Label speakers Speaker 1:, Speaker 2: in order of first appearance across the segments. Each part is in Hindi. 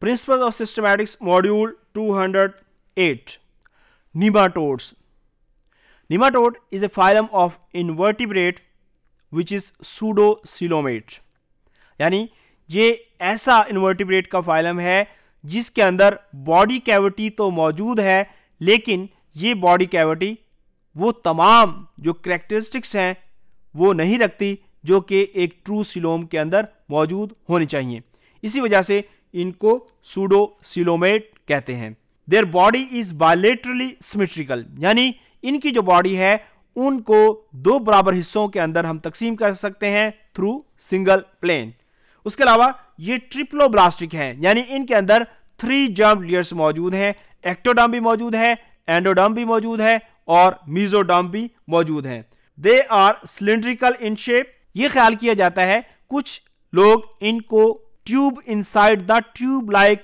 Speaker 1: principal of systematics module two 208 nematodes nematode is a phylum of invertebrate which is pseudocoelomate यानी ये ऐसा इन्वर्टिब्रेट का फाइलम है जिसके अंदर बॉडी कैविटी तो मौजूद है लेकिन ये बॉडी कैविटी वो तमाम जो करेक्टरिस्टिक्स हैं वो नहीं रखती जो कि एक ट्रू सिलोम के अंदर मौजूद होनी चाहिए इसी वजह से इनको सिलोमेट कहते हैं their body is bilaterally symmetrical यानी इनकी जो बॉडी है उनको दो बराबर हिस्सों के अंदर हम तकसीम कर सकते हैं थ्रू सिंगल प्लेन उसके अलावा ये ट्रिपलो ब्लास्टिक है यानी इनके अंदर थ्री जर्म लेयर्स मौजूद हैं एक्टोडम भी मौजूद है एंडोडम भी मौजूद है और मीजोडम भी मौजूद हैं they are cylindrical in shape ये ख्याल किया जाता है कुछ लोग इनको tube inside the tube like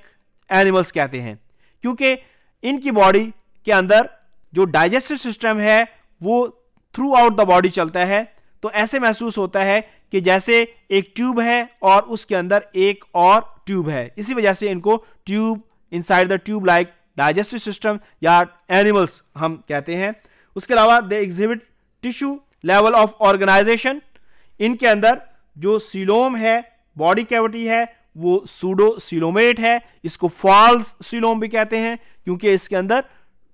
Speaker 1: animals कहते हैं क्योंकि इनकी बॉडी के अंदर जो डाइजेस्टिव सिस्टम है वो थ्रू आउट द बॉडी चलता है तो ऐसे महसूस होता है कि जैसे एक ट्यूब है और उसके अंदर एक और ट्यूब है इसी वजह से इनको tube inside the tube like digestive system या एनिमल्स हम कहते हैं उसके अलावा they exhibit tissue level of organisation इनके अंदर जो सिलोम है बॉडी कैविटी है वो सूडो सिलोमेट है इसको फॉल्स सिलोम भी कहते हैं क्योंकि इसके अंदर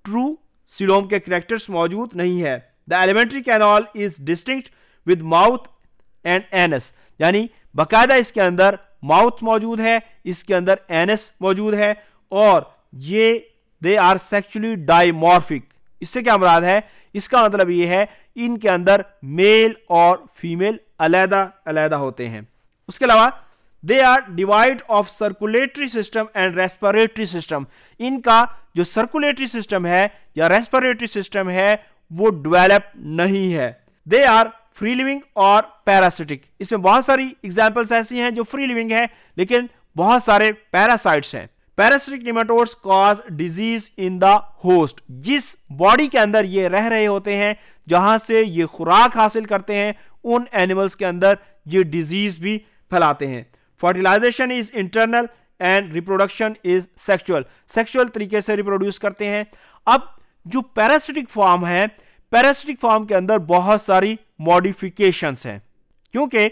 Speaker 1: ट्रू सिलोम के करेक्टर्स मौजूद नहीं है the alimentary canal is distinct with mouth and anus यानी बाकायदा इसके अंदर माउथ मौजूद है इसके अंदर एनस मौजूद है और ये दे आर सेक्चुअली डाइमॉर्फिक इससे क्या मुराद है इसका मतलब ये है इनके अंदर मेल और फीमेल अलहदा अलहदा होते हैं उसके अलावा they are devoid of circulatory system and respiratory system इनका जो सर्कुलेटरी सिस्टम है या रेस्पिरेटरी सिस्टम है वो डेवलप नहीं है दे आर फ्री लिविंग और पैरासिटिक इसमें बहुत सारी एग्जाम्पल्स ऐसी हैं जो फ्री लिविंग है लेकिन बहुत सारे पैरासाइट्स हैं parasitic nematodes cause disease in the host जिस बॉडी के अंदर ये रह रहे होते हैं जहां से ये खुराक हासिल करते हैं उन एनिमल्स के अंदर ये डिजीज भी फैलाते हैं fertilisation is internal and reproduction is sexual sexual तरीके से रिप्रोड्यूस करते हैं अब जो पैरासिटिक फॉर्म है पैरासिटिक फॉर्म के अंदर बहुत सारी मॉडिफिकेशन हैं क्योंकि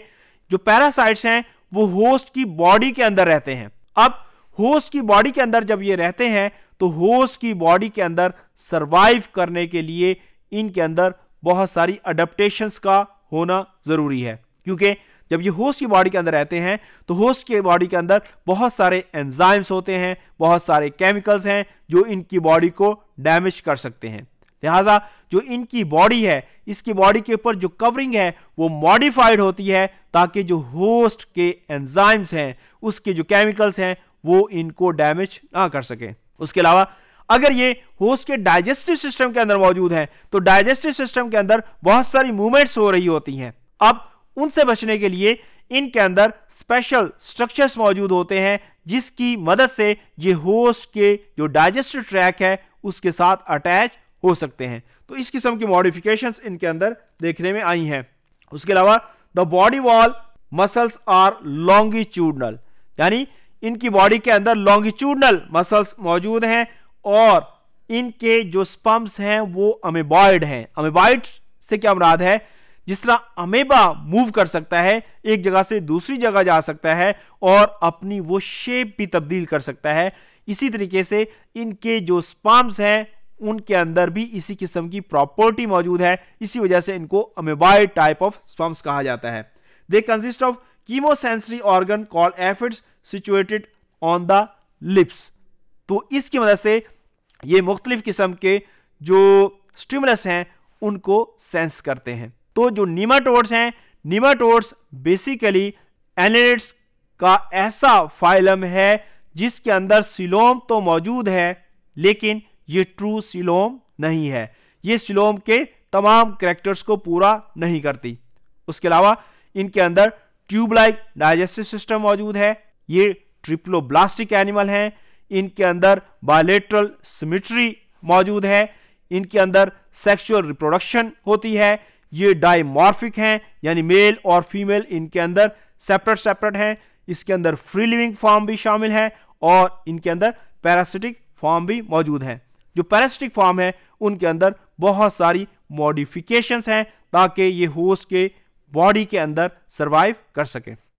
Speaker 1: जो पैरासाइट्स हैं वो होस्ट की बॉडी के अंदर रहते हैं अब होस्ट की बॉडी के अंदर जब ये रहते हैं तो होस्ट की बॉडी के अंदर सरवाइव करने के लिए इनके अंदर बहुत सारी अडेप्टेशंस का होना जरूरी है क्योंकि जब ये होस्ट की बॉडी के अंदर रहते हैं तो होस्ट के बॉडी के अंदर बहुत सारे एंजाइम्स होते हैं बहुत सारे केमिकल्स हैं जो इनकी बॉडी को डैमेज कर सकते हैं लिहाजा जो इनकी बॉडी है इसकी बॉडी के ऊपर जो कवरिंग है वो मॉडिफाइड होती है ताकि जो होस्ट के एंजाइम्स हैं उसके जो केमिकल्स हैं वो इनको डैमेज ना कर सके उसके अलावा अगर ये होस्ट के डाइजेस्टिव सिस्टम के अंदर मौजूद है तो डाइजेस्टिव सिस्टम के अंदर बहुत सारी मूवमेंट्स हो रही होती हैं अब उनसे बचने के लिए इनके अंदर स्पेशल स्ट्रक्चर्स मौजूद होते हैं जिसकी मदद से ये होस्ट के जो डाइजेस्टिव ट्रैक है उसके साथ अटैच हो सकते हैं तो इस किस्म की मॉडिफिकेशंस इनके अंदर देखने में आई हैं उसके अलावा the body wall muscles are longitudinal यानी इनकी बॉडी के अंदर लॉन्गिट्यूडनल मसल्स मौजूद हैं और इनके जो स्पम्स हैं वो अमेबॉयड हैं अमेबॉयड से क्या मुराद है जिस तरह अमेबा मूव कर सकता है एक जगह से दूसरी जगह जा सकता है और अपनी वो शेप भी तब्दील कर सकता है इसी तरीके से इनके जो स्पाम्स हैं उनके अंदर भी इसी किस्म की प्रॉपर्टी मौजूद है इसी वजह से इनको अमेबाय टाइप ऑफ स्पम्स कहा जाता है they consist of chemosensory organ call amphids situated on the lips तो इसकी मदद से ये मुख्तलिफ किस्म के जो स्टिमुलस हैं उनको सेंस करते हैं तो जो निमाटोड्स हैं नीमाटोड्स बेसिकली एनिडेट्स का ऐसा फाइलम है जिसके अंदर सिलोम तो मौजूद है लेकिन ये ट्रू सिलोम नहीं है ये सिलोम के तमाम करेक्टर्स को पूरा नहीं करती उसके अलावा इनके अंदर ट्यूबलाइक डाइजेस्टिव सिस्टम मौजूद है ये ट्रिप्लोब्लास्टिक एनिमल हैं इनके अंदर बायोलेट्रल सिमिट्री मौजूद है इनके अंदर सेक्सुअल रिप्रोडक्शन होती है ये डाइमॉर्फिक हैं यानी मेल और फीमेल इनके अंदर सेपरेट सेपरेट हैं इसके अंदर फ्री लिविंग फॉर्म भी शामिल है और इनके अंदर पैरासिटिक फॉर्म भी मौजूद हैं जो पैरासिटिक फॉर्म है उनके अंदर बहुत सारी मॉडिफिकेशंस हैं ताकि ये होस्ट के बॉडी के अंदर सर्वाइव कर सकें